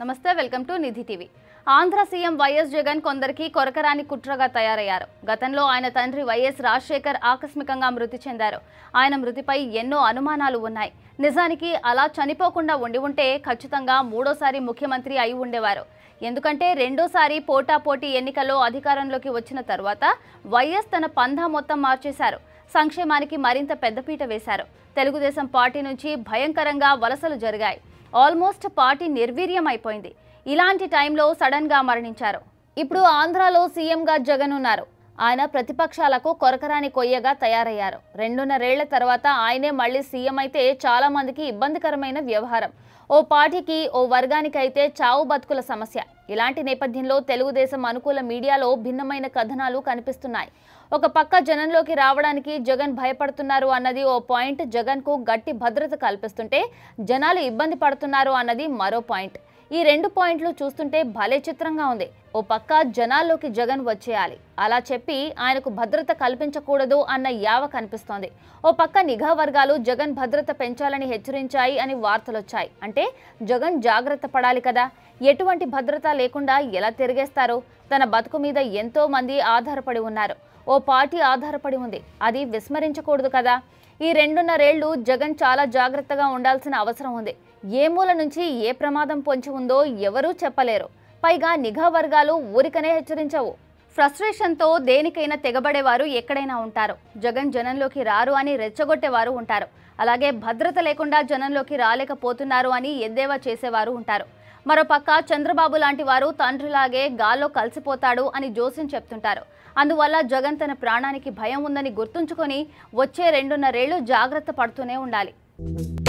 నమస్తే welcome to Nidhi TV Andhra CM YS Jagan కొందరికి కొరకరాని కుట్రగా తయారయ్యారు గతంలో ఆయన తండ్రి వైఎస్ రాజశేఖర్ ఆకస్మికంగా మృతి చెందారు ఆయన మృతిపై ఎన్నో అనుమానాలు ఉన్నాయి నిజానికి అలా చనిపోకుండా ఉండి ఉంటే ఖచ్చితంగా మూడోసారి ముఖ్యమంత్రి అయి ఉండేవారు ఎందుకంటే రెండోసారి పోటాపోటీ ఎన్నికల్లో అధికారంలోకి వచ్చిన తర్వాత వైఎస్ తన పంధా మొత్తం మార్చేశారు సంక్షేమానికి మరింత పెద్దపీట వేశారు తెలుగుదేశం పార్టీ నుంచి భయంకరంగా వలసలు జరిగాయి ఆల్మోస్ట్ పార్టీ నిర్వీర్యం అయిపోయింది ఇలాంటి టైంలో సడన్గా మరణించారు ఇప్పుడు ఆంధ్రాలో సీఎంగా జగన్ ఉన్నారు ఆయన ప్రతిపక్షాలకు కొరకరాని కొయ్యగా తయారయ్యారు రెండున్నరేళ్ల తర్వాత ఆయనే మళ్ళీ సీఎం అయితే చాలా మందికి ఇబ్బందికరమైన వ్యవహారం ఓ పార్టీకి ఓ వర్గానికి అయితే చావు బతుకుల సమస్య ఇలాంటి నేపథ్యంలో తెలుగుదేశం అనుకూల మీడియాలో భిన్నమైన కథనాలు కనిపిస్తున్నాయి ఒక పక్క జనంలోకి రావడానికి జగన్ భయపడుతున్నారు అన్నది ఓ పాయింట్ జగన్కు గట్టి భద్రత కల్పిస్తుంటే జనాలు ఇబ్బంది పడుతున్నారు అన్నది మరో పాయింట్ ఈ రెండు పాయింట్లు చూస్తుంటే భలే చిత్రంగా ఉంది ఓ పక్క జనాల్లోకి జగన్ వచ్చేయాలి అలా చెప్పి ఆయనకు భద్రత కల్పించకూడదు అన్న యావ కనిపిస్తోంది ఓ పక్క నిఘా వర్గాలు జగన్ భద్రత పెంచాలని హెచ్చరించాయి అని వార్తలొచ్చాయి అంటే జగన్ జాగ్రత్త పడాలి కదా ఎటువంటి భద్రత లేకుండా ఎలా తిరిగేస్తారు తన బతుకు మీద ఎంతో మంది ఆధారపడి ఉన్నారు ఓ పార్టీ ఆధారపడి ఉంది అది విస్మరించకూడదు కదా ఈ రెండున్నరేళ్లు జగన్ చాలా జాగ్రత్తగా ఉండాల్సిన అవసరం ఉంది ఏ మూల నుంచి ఏ ప్రమాదం పొంచి ఉందో ఎవరూ చెప్పలేరు పైగా నిఘా వర్గాలు ఊరికనే హెచ్చరించవు ఫ్రస్ట్రేషన్తో దేనికైనా తెగబడేవారు ఎక్కడైనా ఉంటారు జగన్ జనంలోకి రారు అని రెచ్చగొట్టేవారు ఉంటారు అలాగే భద్రత లేకుండా జనంలోకి రాలేకపోతున్నారు అని ఎద్దేవా చేసేవారు ఉంటారు మరోపక్క చంద్రబాబు లాంటి వారు తండ్రిలాగే గాల్లో కలిసిపోతాడు అని జోస్యం చెప్తుంటారు అందువల్ల జగన్ తన ప్రాణానికి భయం ఉందని గుర్తుంచుకొని వచ్చే రెండున్నరేళ్లు జాగ్రత్త పడుతూనే ఉండాలి